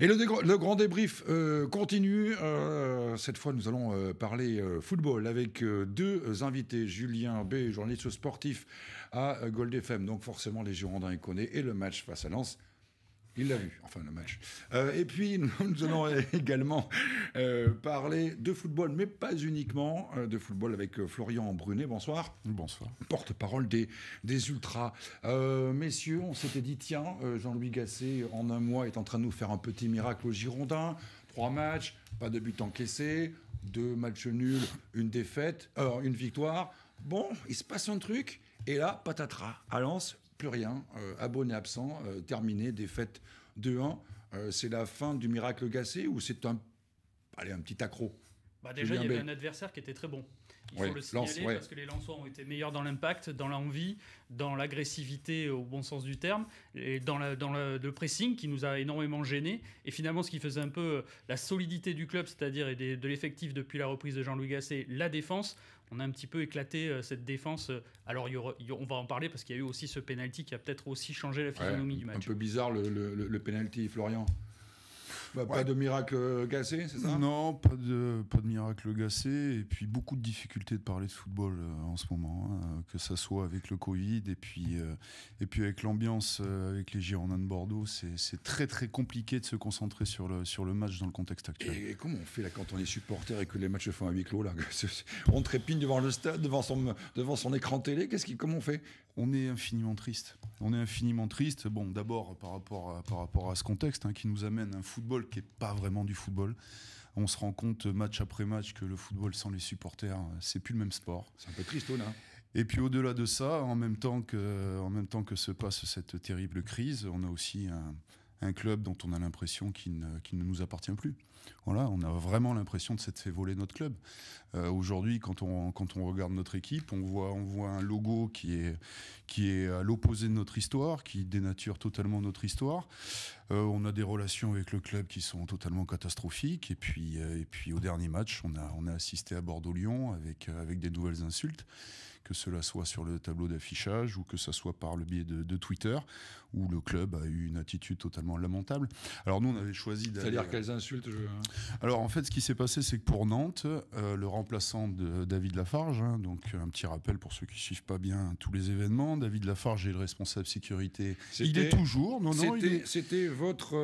Et le, grand débrief euh, continue. Euh, cette fois, nous allons euh, parler football avec deux invités. Julien B, journaliste sportif à Gold FM. Donc forcément, les Girondins, y connaissent. Et le match face à Lens il l'a vu, enfin le match. Euh, et puis nous, allons également euh, parler de football, mais pas uniquement euh, de football avec Florian Brunet. Bonsoir. Bonsoir. Porte-parole des, des Ultras. messieurs, on s'était dit, tiens, Jean-Louis Gasset, en un mois, est en train de nous faire un petit miracle aux Girondins. Trois matchs, pas de but encaissé, deux matchs nuls, une défaite, une victoire. Bon, il se passe un truc. Et là, patatras, à Lens, plus rien, abonné absent, terminé, défaite deux ans, euh, c'est la fin du miracle gassé ou c'est un, allez, un petit accro bah, déjà, il y avait un adversaire qui était très bon. Il oui, faut le signaler parce que les lanceurs ont été meilleurs dans l'impact, dans l'envie, dans l'agressivité au bon sens du terme, et dans, dans le pressing qui nous a énormément gênés. Et finalement, ce qui faisait un peu euh, la solidité du club, c'est-à-dire de, de l'effectif depuis la reprise de Jean-Louis Gasset, la défense, on a un petit peu éclaté euh, cette défense. Euh, alors, on va en parler parce qu'il y a eu aussi ce penalty qui a peut-être aussi changé la physionomie du match. Un peu bizarre le, le, le penalty, Florian. Bah, pas de miracle gassé, c'est ça Non, pas de, pas de miracle gassé. Et puis beaucoup de difficultés de parler de football euh, en ce moment, hein, que ça soit avec le Covid et puis, euh, et puis avec l'ambiance euh, avec les Girondins de Bordeaux. C'est très très compliqué de se concentrer sur le, sur le match dans le contexte actuel. Et, comment on fait là quand on est supporter et que les matchs se font à huis clos là On trépigne devant le stade, devant son, devant son écran télé. Qu'est-ce qui, comment on fait on est infiniment triste. On est infiniment triste, bon, d'abord par, rapport à, par rapport à ce contexte hein, qui nous amène à un football qui n'est pas vraiment du football. On se rend compte euh, match après match que le football sans les supporters, euh, c'est plus le même sport. C'est un peu triste, on Et puis au-delà de ça, en même, temps que, en même temps que se passe cette terrible crise, on a aussi un un club dont on a l'impression qu'il ne, ne, nous appartient plus. Voilà, on a vraiment l'impression de s'être fait voler notre club. Euh, aujourd'hui, quand on, quand on regarde notre équipe, on voit, on voit un logo qui est, qui est à l'opposé de notre histoire, qui dénature totalement notre histoire. Euh, on a des relations avec le club qui sont totalement catastrophiques. Et puis, euh, et puis au dernier match, on a, on a assisté à Bordeaux-Lyon avec, avec des nouvelles insultes que cela soit sur le tableau d'affichage ou que ce soit par le biais de, Twitter, où le club a eu une attitude totalement lamentable. Alors nous, on avait choisi d'aller... C'est-à-dire euh, quelles insultent Alors en fait, ce qui s'est passé, c'est que pour Nantes, euh, le remplaçant de David Lafarge, hein, donc euh, un petit rappel pour ceux qui suivent pas bien tous les événements, David Lafarge est le responsable sécurité. Il est toujours... Non, non, C'était votre,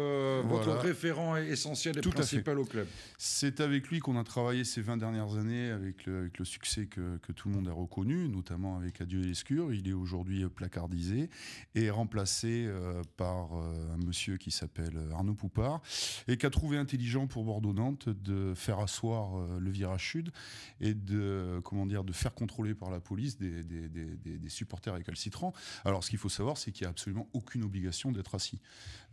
référent essentiel et Tout principal au club. C'est avec lui qu'on a travaillé ces 20 dernières années, avec le, avec le succès que, que tout le monde a reconnu notamment avec Adieu et Lescure. Il est aujourd'hui euh, placardisé et remplacé euh, par euh, un monsieur qui s'appelle Arnaud Poupard et qui a trouvé intelligent pour Bordeaux-Nantes de faire asseoir le virage sud et de, comment dire, de faire contrôler par la police des, supporters récalcitrants. Alors, ce qu'il faut savoir, c'est qu'il n'y a absolument aucune obligation d'être assis.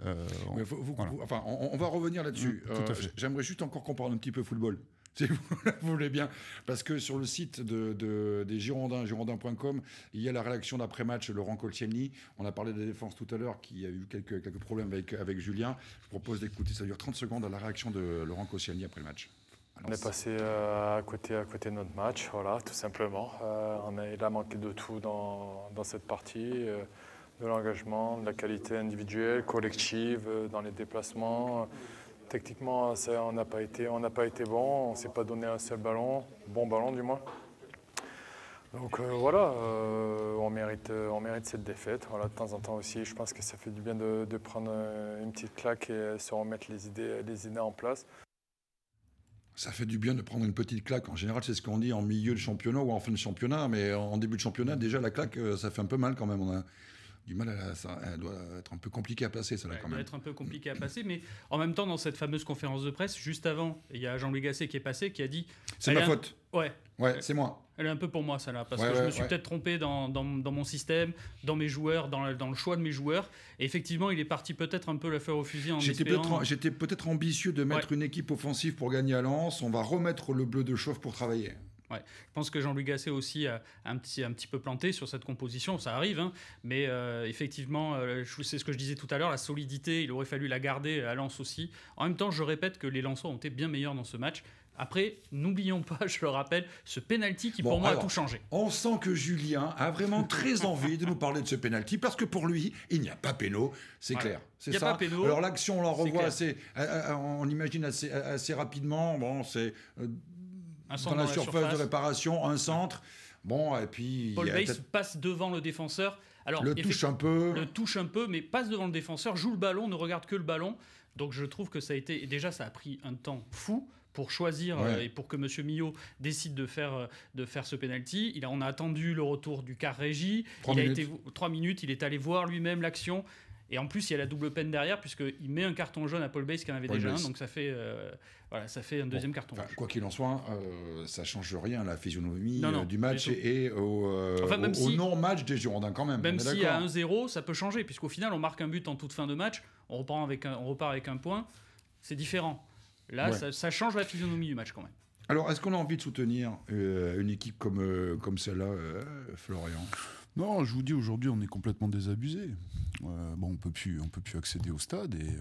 on, va revenir là-dessus. Mmh, j'aimerais juste encore qu'on parle un petit peu football. si vous voulez bien. Parce que sur le site de, des Girondins, girondins.com, il y a la réaction d'après-match Laurent Colciani. On a parlé de la défense tout à l'heure qui a eu quelques, problèmes avec, avec Julien. Je vous propose d'écouter, ça dure 30 secondes, la réaction de Laurent Colciani après le match. on est passé euh, à, côté, à côté de notre match, voilà, tout simplement. Euh, on a, il a manqué de tout dans, cette partie. Euh, de l'engagement, de la qualité individuelle, collective, dans les déplacements. Techniquement, on n'a pas été, on n'a pas été bon. On s'est pas donné un seul ballon, bon ballon du moins. Donc euh, voilà, euh, on, mérite, euh, on mérite cette défaite. Voilà, de temps en temps aussi, je pense que ça fait du bien de, de prendre une petite claque et se remettre les idées, les idées en place. Ça fait du bien de prendre une petite claque. En général, c'est ce qu'on dit en milieu de championnat ou en fin de championnat, mais en début de championnat, déjà la claque, ça fait un peu mal quand même. On a, du mal à ça, elle doit être un peu compliqué à passer, ça là, quand même. doit être un peu compliqué à passer, mais en même temps, dans cette fameuse conférence de presse, juste avant, il y a Jean-Louis Gasset qui est passé, qui a dit. C'est ma faute. Ouais. Ouais, c'est moi. Elle est un peu pour moi, ça là, parce que je me suis peut-être trompé dans, mon système, dans mes joueurs, dans, dans, le choix de mes joueurs. Et effectivement, il est parti peut-être un peu la faire au fusil en J'étais peut-être ambitieux de mettre une équipe offensive pour gagner à Lens. On va remettre le bleu de chauffe pour travailler. Je pense que Jean-Louis Gasset aussi a un petit, un petit peu planté sur cette composition, ça arrive, hein. mais euh, effectivement, euh, c'est ce que je disais tout à l'heure, la solidité, il aurait fallu la garder euh, à Lens aussi. En même temps, je répète que les Lensois ont été bien meilleurs dans ce match. Après, n'oublions pas, je le rappelle, ce penalty qui pour moi a tout changé. On sent que Julien a vraiment très envie de nous parler de ce penalty parce que pour lui, il n'y a pas péno, c'est clair. C'est ça. Pas péno, alors l'action, on la revoit assez, on imagine assez, assez rapidement. Bon, c'est un surface, de réparation, un centre. Bon, et puis. Paul passe devant le défenseur. Alors, le touche un peu. Le touche un peu, mais passe devant le défenseur, joue le ballon, ne regarde que le ballon. Donc je trouve que ça a été. déjà, ça a pris un temps fou pour choisir euh, et pour que M. Millot décide de faire, euh, de faire ce penalty. Il a, on a attendu le retour du car régie. il a été trois minutes. Il est allé voir lui-même l'action. Et en plus, il y a la double peine derrière, puisqu'il met un carton jaune à Paul Bass qui en avait déjà un, donc ça fait, euh, voilà, ça fait un deuxième carton Quoi qu'il en soit, ça euh, ça change rien la physionomie euh, du match et, au, non-match des Girondins quand même. Même si a 1-0, ça peut changer, puisqu'au final, on marque un but en toute fin de match, on repart avec un, on repart avec un point, c'est différent. Là, ça, change la physionomie du match quand même. Alors, est-ce qu'on a envie de soutenir une équipe comme, comme celle-là, Florian non, je vous dis aujourd'hui, on est complètement désabusé. Euh, bon, on peut plus, on peut plus accéder au stade et,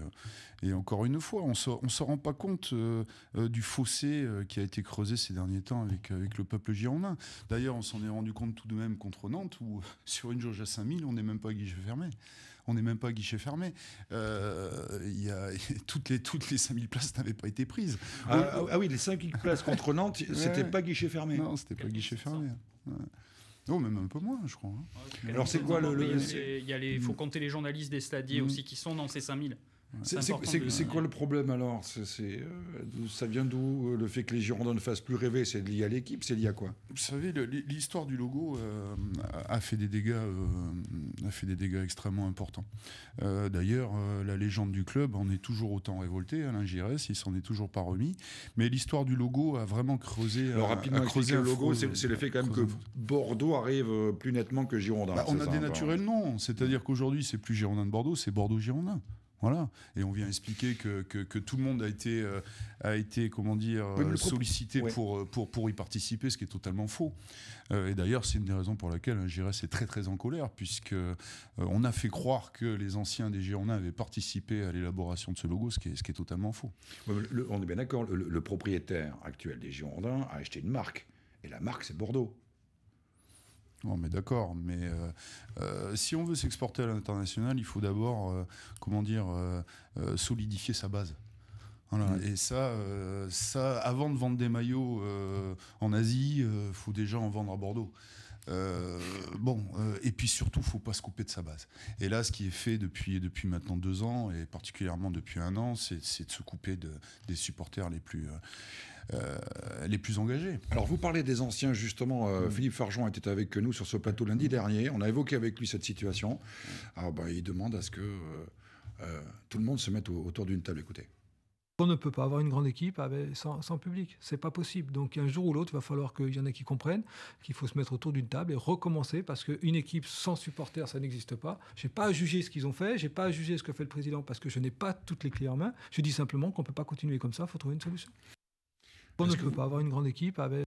euh, encore une fois, on se, se rend pas compte euh, du fossé qui a été creusé ces derniers temps avec avec le peuple girondin. D'ailleurs, on s'en est rendu compte tout de même contre Nantes où sur une jauge à 5000, on n'est même pas guichet fermé. On n'est même pas guichet fermé. y toutes les toutes les 5000 places n'avaient pas été prises. Ah, ah, ah oui, les 5000 places contre Nantes, c'était pas guichet fermé. Non, c'était pas guichet fermé. Non, même un peu moins, je crois. Hein. Alors, c'est quoi le. Il faut hmm. compter les journalistes des stadiers hmm. aussi qui sont dans ces 5000. C'est quoi le problème alors euh, Ça vient d'où euh, le fait que les Girondins ne fassent plus rêver C'est lié à l'équipe C'est lié à quoi Vous savez, l'histoire du logo euh, a, fait des dégâts, a fait des dégâts extrêmement importants. D'ailleurs, la légende du club en est toujours autant révoltée. Alain Giresse, il s'en est toujours pas remis. Mais l'histoire du logo a vraiment creusé. Alors, rapidement, creusé le logo, c'est le fait quand même que Bordeaux arrive plus nettement que Girondins. Bah, on a dénaturé le nom. C'est-à-dire qu'aujourd'hui, c'est plus Girondins de Bordeaux, c'est bordeaux girondins voilà. Et on vient expliquer que, que, tout le monde a été, euh, a été comment dire, euh, sollicité pour, euh, pour, pour y participer, ce qui est totalement faux. et d'ailleurs, c'est une des raisons pour laquelle Giresse hein, est très très en colère, puisque on a fait croire que les anciens des Girondins avaient participé à l'élaboration de ce logo, ce qui est, ce qui est totalement faux. on est bien d'accord, le, le propriétaire actuel des Girondins a acheté une marque. Et la marque, c'est Bordeaux. Non, mais d'accord, mais euh, euh, si on veut s'exporter à l'international, il faut d'abord, euh, comment dire, solidifier sa base. Mm. Et ça, ça, avant de vendre des maillots en Asie, il faut déjà en vendre à Bordeaux. Euh, bon, euh, et puis surtout, faut pas se couper de sa base. Et là, ce qui est fait depuis, depuis maintenant deux ans, et particulièrement depuis un an, c'est de se couper de, des supporters les plus, euh, les plus engagés. Alors, vous parlez des anciens, justement. Mm. Philippe Fargeon était avec nous sur ce plateau lundi mm. dernier. On a évoqué avec lui cette situation. Alors, ah, bah, il demande à ce que tout le monde se mette autour d'une table. Écoutez. On ne peut pas avoir une grande équipe sans, sans, public. C'est pas possible. Donc un jour ou l'autre, il va falloir qu'il y en ait qui comprennent qu'il faut se mettre autour d'une table et recommencer parce qu'une équipe sans supporters, ça n'existe pas. Je n'ai pas à juger ce qu'ils ont fait, Je n'ai pas à juger ce que fait le président parce que je n'ai pas toutes les clés en main. Je dis simplement qu'on ne peut pas continuer comme ça. Il faut trouver une solution. On ne peut pas avoir une grande équipe avec.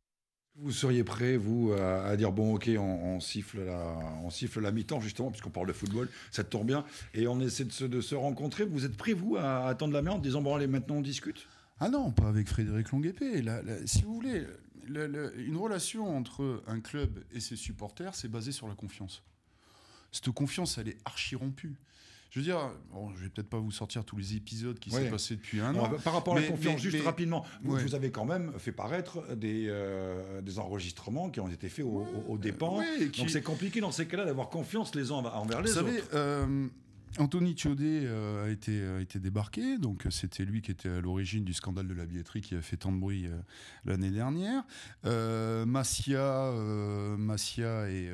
Vous seriez prêt, vous, à, dire bon, ok, on, siffle la, on siffle la mi-temps justement, puisqu'on parle de football, ça tourne bien, et on essaie de se, rencontrer. Vous êtes prêt, vous, à, attendre la merde en disant bon, allez, maintenant on discute Ah non, pas avec Frédéric Longuepé. si vous voulez, une relation entre un club et ses supporters, c'est basé sur la confiance. Cette confiance, elle est archi rompue. Je veux dire, bon, je vais peut-être pas vous sortir tous les épisodes qui s'est passé depuis un an. Par rapport à la confiance, juste rapidement, vous, avez quand même fait paraître des, euh, des enregistrements qui ont été faits au, aux dépens. Donc c'est compliqué dans ces cas-là d'avoir confiance les uns envers les vous Savez, euh, Anthony Tchaudet euh, a, été, été débarqué, donc c'était lui qui était à l'origine du scandale de la billetterie qui a fait tant de bruit l'année dernière. et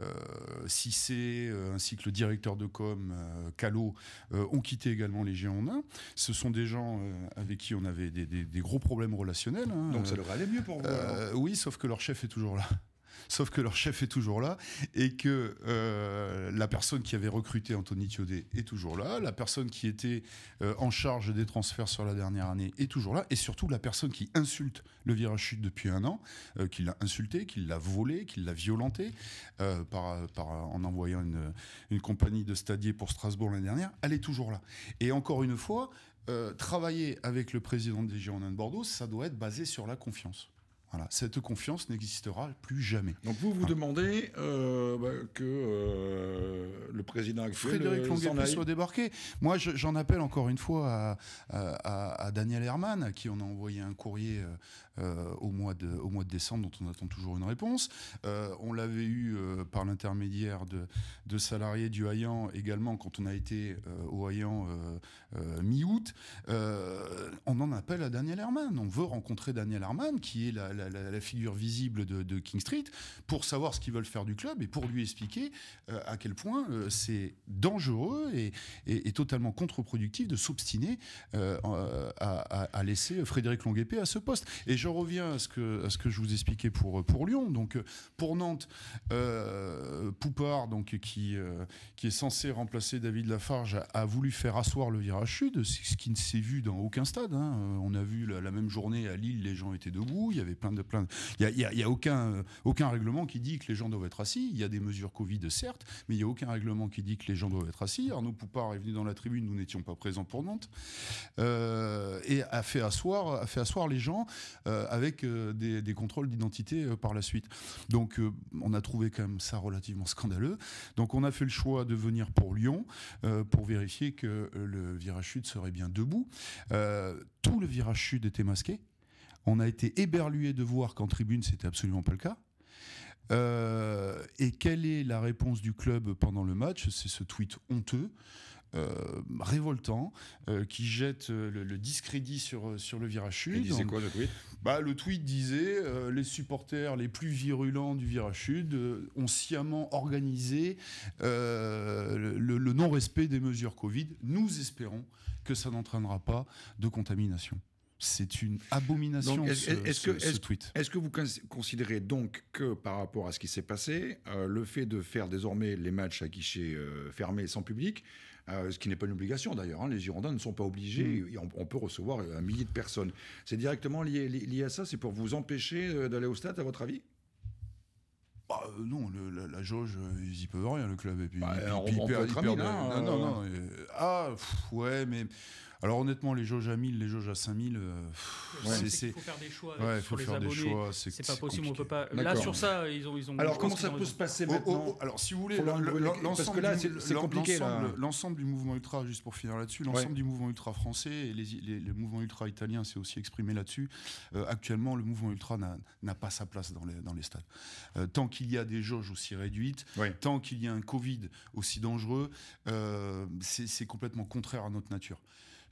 euh, Cissé, euh, ainsi que le directeur de com, euh, calo ont quitté également les Géants Ce sont des gens avec qui on avait des, gros problèmes relationnels. Hein. Donc ça leur allait mieux pour vous Oui, sauf que leur chef est toujours là. Sauf que leur chef est toujours là et que euh, la personne qui avait recruté Anthony Thiodet est toujours là, la personne qui était euh, en charge des transferts sur la dernière année est toujours là, et surtout la personne qui insulte le virage chute depuis un an, euh, qui l'a insulté, qui l'a volé, qui l'a violenté en envoyant une, compagnie de stadiers pour Strasbourg l'année dernière, elle est toujours là. Et encore une fois, travailler avec le président des Girondins de Bordeaux, ça doit être basé sur la confiance. Voilà, cette confiance n'existera plus jamais. Donc vous vous demandez euh, bah, que euh, le président actuel euh, Frédéric Longuet soit débarqué. Moi, j'en appelle encore une fois à, à, à, Daniel Herman, qui on a envoyé un courrier au, mois de, au mois de décembre, dont on attend toujours une réponse. on l'avait eu par l'intermédiaire de, salariés du Hayan également quand on a été au Hayan mi-août. on en appelle à Daniel Herman. On veut rencontrer Daniel Herman, qui est la la, figure visible de, King Street, pour savoir ce qu'ils veulent faire du club et pour lui expliquer euh, à quel point euh, c'est dangereux et, et, totalement contre-productif de s'obstiner euh, à, laisser Frédéric Longuepé à ce poste. Et je reviens à ce que, à ce que je vous expliquais pour, pour Lyon. Donc pour Nantes, Poupard, donc, qui, qui est censé remplacer David Lafarge, a, voulu faire asseoir le virage sud, ce qui ne s'est vu dans aucun stade. Hein. On a vu la, même journée à Lille, les gens étaient debout, il y avait plein de... Il n'y a, y a aucun, euh, aucun règlement qui dit que les gens doivent être assis. Il y a des mesures Covid, certes, mais il n'y a aucun règlement qui dit que les gens doivent être assis. Arnaud Poupard est venu dans la tribune, nous n'étions pas présents pour Nantes, euh, et a fait, asseoir, a fait les gens euh, avec des, contrôles d'identité par la suite. Donc on a trouvé quand même ça relativement scandaleux. Donc on a fait le choix de venir pour Lyon pour vérifier que le virage chute serait bien debout. tout le virage chute était masqué. On a été éberlué de voir qu'en tribune, c'était absolument pas le cas. Euh, et quelle est la réponse du club pendant le match C'est ce tweet honteux, euh, révoltant, euh, qui jette le, discrédit sur, sur le virage Il disait quoi le tweet bah, Le tweet disait les supporters les plus virulents du virage ont sciemment organisé le non-respect des mesures Covid. Nous espérons que ça n'entraînera pas de contamination. C'est une abomination ce, est-ce que, est-ce, tweet. Est-ce que vous considérez donc que par rapport à ce qui s'est passé, euh, le fait de faire désormais les matchs à guichet euh, fermé sans public, euh, ce qui n'est pas une obligation d'ailleurs, hein, les Girondins ne sont pas obligés, mm. on, peut recevoir un millier de personnes. C'est directement lié, à ça, c'est pour vous empêcher d'aller au stade à votre avis bah, non, la, jauge, ils y peuvent rien, le club. Et bah, on, peut on hyper, ah, ouais, mais alors honnêtement, les jauges à 1000, les jauges à 5000, euh, c'est, il faut faire des choix. des choix. C'est, pas possible, on peut pas. Là, sur ça, ils ont. alors comment ça peut se passer maintenant oh, oh, oh, Alors si vous voulez, l'ensemble, c'est, compliqué. L'ensemble, du mouvement ultra, juste pour finir là-dessus, l'ensemble du mouvement ultra français et les, mouvement ultra italien s'est aussi exprimé là-dessus. Euh, actuellement, le mouvement ultra n'a, pas sa place dans les, stades. Euh, tant qu'il y a des jauges aussi réduites, tant qu'il y a un Covid aussi dangereux, c'est complètement contraire à notre nature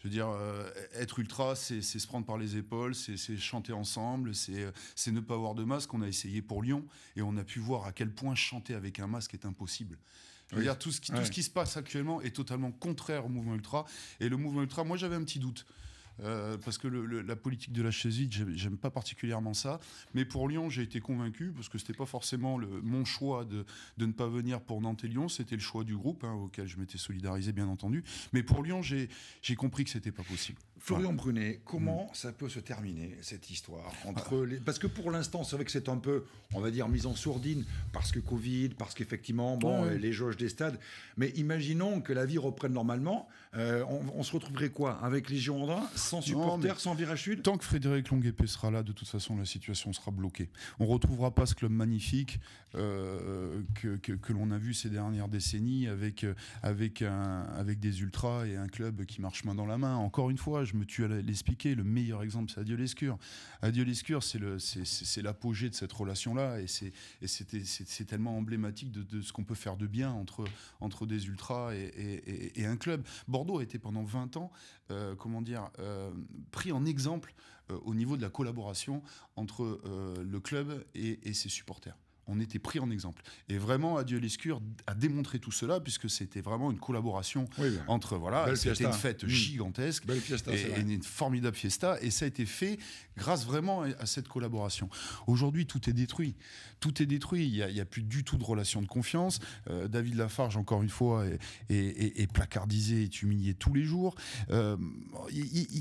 dire, euh, être ultra, c'est se prendre par les épaules, c'est chanter ensemble, euh, c'est ne pas avoir de masque. On a essayé pour Lyon et on a pu voir à quel point chanter avec un masque est impossible. tout ce, qui, tout ce qui se passe actuellement est totalement contraire au mouvement ultra. Et le mouvement ultra, moi j'avais un petit doute. Euh, parce que la politique de la chésite, j'aime pas particulièrement ça. Mais pour Lyon, j'ai été convaincu, parce que ce c'était pas forcément mon choix de, ne pas venir pour Nantes Lyon, c'était le choix du groupe hein, auquel je m'étais solidarisé, bien entendu. Mais pour Lyon, j'ai compris que n'était pas possible. Florian Brunet, comment mm. ça peut se terminer cette histoire entre les... Parce que pour l'instant, c'est vrai que c'est un peu, on va dire, mise en sourdine parce que Covid, parce qu'effectivement, bon, euh, les jauges des stades. Mais imaginons que la vie reprenne normalement, euh, on, se retrouverait quoi Avec les Girondins, sans supporters, sans virage chute Tant que Frédéric Longuepé sera là, de toute façon, la situation sera bloquée. On retrouvera pas ce club magnifique euh, que, l'on a vu ces dernières décennies avec, avec, avec des ultras et un club qui marche main dans la main. Encore une fois, je me tue à l'expliquer. Le meilleur exemple, c'est Adieu Lescure. Adieu Lescure, c'est l'apogée de cette relation-là, et c'est tellement emblématique de, ce qu'on peut faire de bien entre, entre des ultras et, et, et un club. Bordeaux a été pendant 20 ans, euh, comment dire, euh, pris en exemple euh, au niveau de la collaboration entre le club et ses supporters on était pris en exemple. Et vraiment, Adieu Lescure a démontré tout cela, puisque c'était vraiment une collaboration entre. Voilà, c'était une fête mm. gigantesque. une formidable fiesta. Et ça a été fait grâce vraiment à cette collaboration. Aujourd'hui, tout est détruit. Tout est détruit. Il n'y a, plus du tout de relation de confiance. Euh, David Lafarge, encore une fois, est, placardisé, est humilié tous les jours. Euh,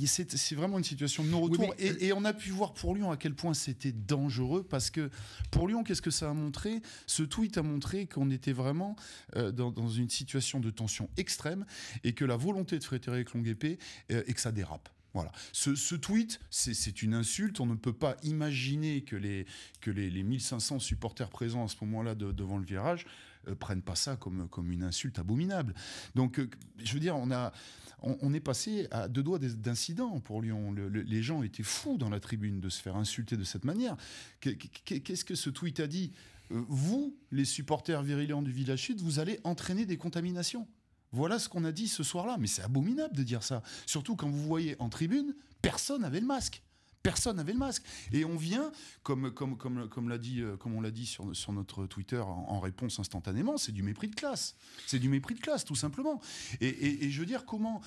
c'est vraiment une situation de non-retour. et, et on a pu voir pour Lyon à quel point c'était dangereux, parce que pour Lyon, qu'est-ce que ça a montré, ce tweet a montré qu'on était vraiment euh, dans, une situation de tension extrême et que la volonté de Frédéric Longuepé euh, et que ça dérape. Voilà. Ce, tweet, c'est une insulte. On ne peut pas imaginer que les, que les, 1500 supporters présents à ce moment-là devant le virage euh, prennent pas ça comme, comme une insulte abominable. Donc, euh, je veux dire, on, a, on, est passé à deux doigts d'incidents pour Lyon. les gens étaient fous dans la tribune de se faire insulter de cette manière. Qu'est-ce que ce tweet a dit euh, Vous, les supporters virilants du Village Sud, vous allez entraîner des contaminations. Voilà ce qu'on a dit ce soir-là. Mais c'est abominable de dire ça. Surtout quand vous voyez en tribune, personne n'avait le masque. Personne n'avait le masque. Et on vient, comme, comme, comme, comme, dit, euh, comme on l'a dit sur, sur notre Twitter en, réponse instantanément, c'est du mépris de classe. C'est du mépris de classe, tout simplement. Et, et je veux dire, comment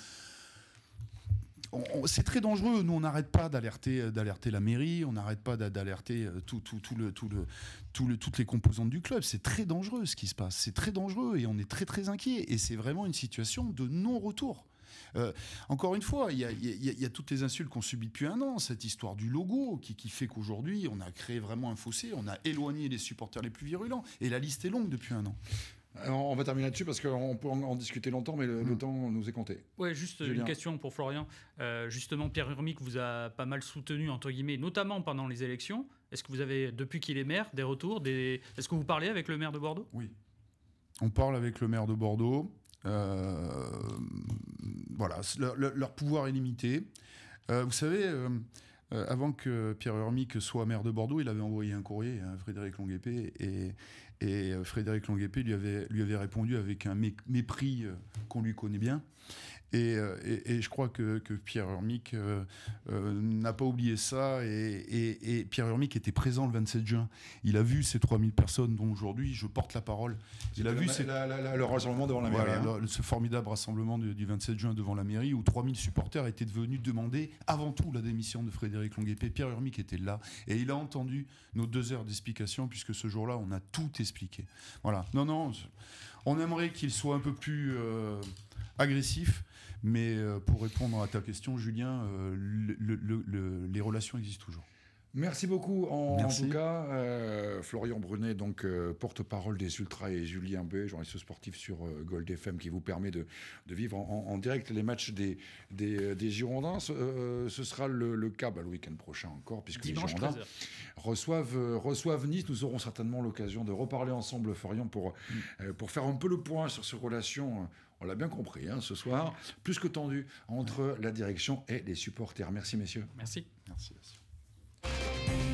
c'est très dangereux. Nous, on n'arrête pas d'alerter, euh, d'alerter la mairie, on n'arrête pas d'alerter toutes les composantes du club. C'est très dangereux ce qui se passe. C'est très dangereux et on est très très inquiet. Et c'est vraiment une situation de non-retour. Euh, encore une fois, il y, a toutes les insultes qu'on subit depuis un an, cette histoire du logo qui, qui fait qu'aujourd'hui, on a créé vraiment un fossé, on a éloigné les supporters les plus virulents, et la liste est longue depuis un an. Euh, on va terminer là-dessus parce qu'on peut en, discuter longtemps, mais le, mm. temps nous est compté. Ouais, juste une question pour Florian. Euh, justement, Pierre Urmic vous a pas mal soutenu, entre guillemets, notamment pendant les élections. Est-ce que vous avez, depuis qu'il est maire, des retours des... Est-ce que vous parlez avec le maire de Bordeaux Oui. On parle avec le maire de Bordeaux. Euh, voilà, leur pouvoir est limité. vous savez. avant que Pierre Urmic soit maire de Bordeaux, il avait envoyé un courrier à Frédéric Longuépé et, et euh, Frédéric Longuepé lui avait, lui avait répondu avec un mépris euh, qu'on lui connaît bien. Euh, et, je crois que, Pierre Urmic euh, euh, n'a pas oublié ça. Et, et, Pierre Urmic était présent le 27 juin. Il a vu ces 3000 personnes dont aujourd'hui je porte la parole. Il a vu le rassemblement devant la mairie. Hein. ce formidable rassemblement du, 27 juin devant la mairie où 3000 supporters étaient venus demander avant tout la démission de Frédéric Longuepé. Pierre Urmic était là et il a entendu nos deux heures d'explication puisque ce jour-là on a tout expliqué. Voilà. Non, non, on aimerait qu'il soit un peu plus agressif. Mais euh, pour répondre à ta question, Julien, euh, les relations existent toujours. Merci beaucoup en, tout cas. Euh, Florian Brunet, donc porte-parole des Ultras et Julien B, journaliste sportif sur Gold FM, qui vous permet de, vivre en, direct les matchs des, des, Girondins. ce sera le, cas bah, le week-end prochain encore, puisque les Girondins reçoivent, Nice. Nous aurons certainement l'occasion de reparler ensemble, Florian, pour, mm. pour faire un peu le point sur ces relations on l'a bien compris, hein, ce soir, plus que tendu entre la direction et les supporters. Merci messieurs. Merci. Merci. merci.